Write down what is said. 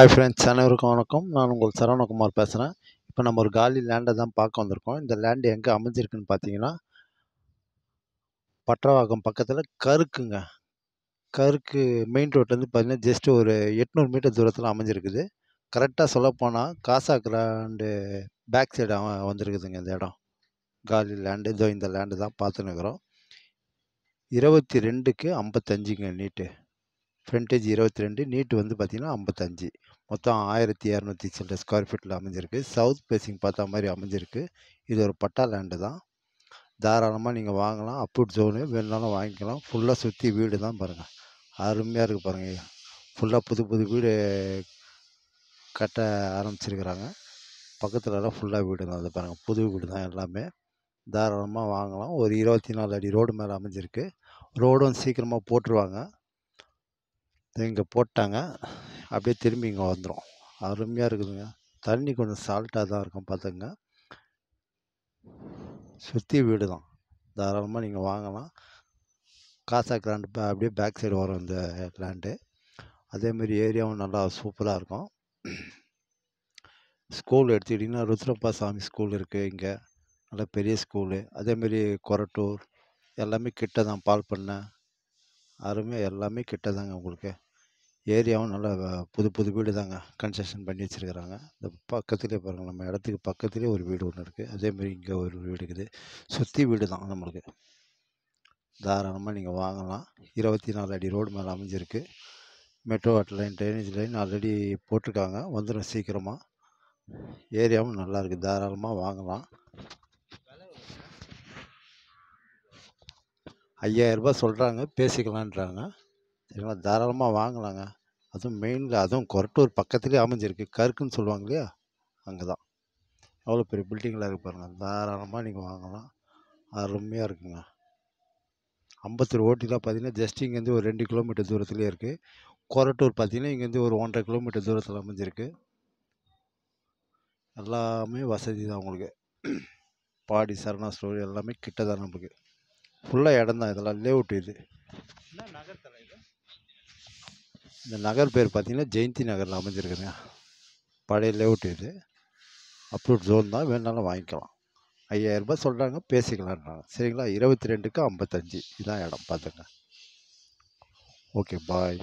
hi friends அனைவருக்கும் வணக்கம் நான் உங்கள் சரவணகுமார் பேசுகிறேன் இப்போ நம்ம ஒரு காலி லேண்டை தான் பார்க்க வந்திருக்கோம் இந்த லேண்டு எங்கே அமைஞ்சிருக்குன்னு பார்த்தீங்கன்னா பற்றவாக்கம் பக்கத்தில் கருக்குங்க கருக்கு மெயின் ரோட்லேருந்து பார்த்தீங்கன்னா ஜஸ்ட் ஒரு எட்நூறு மீட்டர் தூரத்தில் அமைஞ்சிருக்குது கரெக்டாக சொல்லப்போனால் காசா கிராண்டு பேக் சைடு வந்திருக்குதுங்க இந்த இடம் காலி லேண்டு இதோ இந்த லேண்டு தான் பார்த்துன்னு இருக்கிறோம் இருபத்தி ரெண்டுக்கு ஐம்பத்தஞ்சுங்க நீட்டு ஃப்ரண்டேஜ் இருபத்தி ரெண்டு நீட்டு வந்து பார்த்திங்கன்னா ஐம்பத்தஞ்சு மொத்தம் ஆயிரத்தி இரநூத்தி சில்லற ஸ்கொயர் ஃபீட்டில் அமைஞ்சிருக்கு சவுத் ஃபேஸிங் பார்த்தா மாதிரி அமைஞ்சிருக்கு இது ஒரு பட்டா லேண்டு தான் தாராளமாக நீங்கள் வாங்கலாம் அப்புட் ஜோனு வேணுனாலும் வாங்கிக்கலாம் ஃபுல்லாக சுற்றி வீடு தான் பாருங்கள் அருமையாக இருக்குது பாருங்கள் ஃபுல்லாக புது புது வீடு கட்ட ஆரம்பிச்சிருக்கிறாங்க பக்கத்துலலாம் ஃபுல்லாக வீடு தான் அது பாருங்கள் புது வீடு தான் எல்லாமே தாராளமாக வாங்கலாம் ஒரு இருபத்தி நாலு அடி ரோடு மேலே அமைஞ்சிருக்கு ரோடும் சீக்கிரமாக போட்டுருவாங்க இங்கே போட்டாங்க அப்படியே திரும்பி இங்கே வந்துடும் அருமையாக இருக்குதுங்க தண்ணி கொஞ்சம் சால்ட்டாக தான் இருக்கும் பார்த்துங்க சுற்றி வீடு தான் தாராளமாக நீங்கள் வாங்கலாம் காசா கிராண்டு அப்படியே பேக் சைடு வரும் இந்த கிராண்ட்டு அதேமாரி ஏரியாவும் நல்லா சூப்பராக இருக்கும் ஸ்கூல் எடுத்துக்கிட்டிங்கன்னா ருத்ரப்பா சாமி ஸ்கூல் இருக்குது இங்கே நல்ல பெரிய ஸ்கூலு அதேமாரி கொரட்டூர் எல்லாமே கிட்ட தான் பால் பண்ண அருமையாக எல்லாமே கிட்ட தாங்க உங்களுக்கு ஏரியாவும் நல்லா புது புது வீடு தாங்க கன்ஸ்ட்ரக்ஷன் பண்ணி வச்சுருக்குறாங்க இந்த பக்கத்துலேயே பாருங்கள் நம்ம இடத்துக்கு பக்கத்துலேயே ஒரு வீடு ஒன்று இருக்குது அதேமாதிரி இங்கே ஒரு வீடு இருக்குது சுற்றி வீடு தான் நம்மளுக்கு தாராளமாக நீங்கள் வாங்கலாம் இருபத்தி நாலு அடி ரோடு மேலே அமைஞ்சிருக்கு metro water line drainage line already போட்டிருக்காங்க வந்துடும் சீக்கிரமாக ஏரியாவும் நல்லா இருக்குது தாராளமாக வாங்கலாம் ஐயாயிரரூபா சொல்கிறாங்க பேசிக்கலான்றாங்க சரிங்களா தாராளமாக வாங்கலாங்க அதுவும் மெயினில் அதுவும் கொரட்டூர் பக்கத்துலேயே அமைஞ்சிருக்கு கருக்குன்னு சொல்லுவாங்க இல்லையா அங்கே தான் அவ்வளோ பெரிய பில்டிங்கெலாம் இருக்குது பாருங்கள் தாராளமாக நீங்கள் வாங்கலாம் அருமையாக இருக்குங்க ஐம்பத்தொரு ஓட்டிலாம் பார்த்தீங்கன்னா ஜஸ்ட் இங்கேருந்து ஒரு ரெண்டு கிலோமீட்டர் தூரத்துலேயே இருக்குது கொரட்டூர் பார்த்தீங்கன்னா இங்கேருந்து ஒரு ஒன்றரை கிலோமீட்டர் தூரத்தில் அமைஞ்சிருக்கு எல்லாமே வசதி தான் உங்களுக்கு பாடி சரணா ஸ்டோர் எல்லாமே கிட்ட தான் நமக்கு ஃபுல்லாக இடம் தான் இதெல்லாம் லேவுட் இது என்ன நகரத்தில் இது இந்த நகர் பேர் பார்த்திங்கன்னா ஜெயந்தி நகரில் அமைஞ்சிருக்குங்க பழைய லேவுட் இது அப்ரூவ் ஜோன் தான் வேணாலும் வாங்கிக்கலாம் ஐயாயிரரூபா சொல்கிறாங்க பேசிக்கலான்றாங்க சரிங்களா இருபத்தி ரெண்டுக்கு ஐம்பத்தஞ்சு இதுதான் இடம் பார்த்துங்க ஓகே பாய்